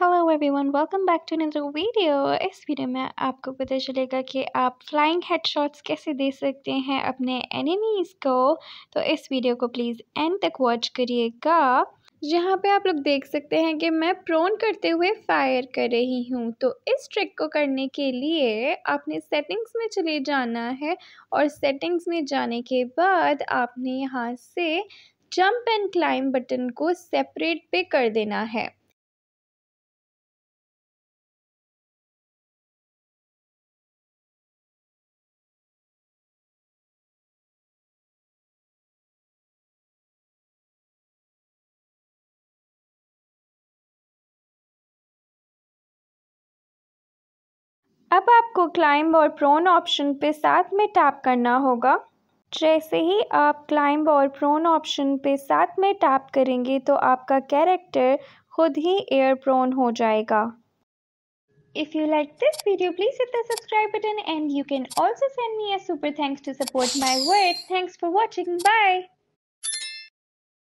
Hello everyone welcome back to another video इस video में आपको पता चलेगा कि आप फ्लाइंग हेडशॉट्स कैसे दे सकते हैं अपने एनिमीज़ को तो इस वीडियो को प्लीज़ एंड तक वॉच करिएगा यहाँ पे आप लोग देख सकते हैं कि मैं प्रोन करते हुए फायर कर रही हूँ तो इस ट्रिक को करने के लिए आपने सेटिंग्स में चले जाना है और सेटिंग्स में जाने के बाद आपने यहाँ से जंप एंड क्लाइम बटन को सेपरेट पे कर देना है अब आपको क्लाइंब और प्रोन ऑप्शन पे साथ में टैप करना होगा जैसे ही आप क्लाइंब और प्रोन ऑप्शन पे साथ में टैप करेंगे तो आपका कैरेक्टर खुद ही एयर प्रोन हो जाएगा If you like this video, please hit the subscribe button and you can also send me a super thanks to support my work. Thanks for watching. Bye.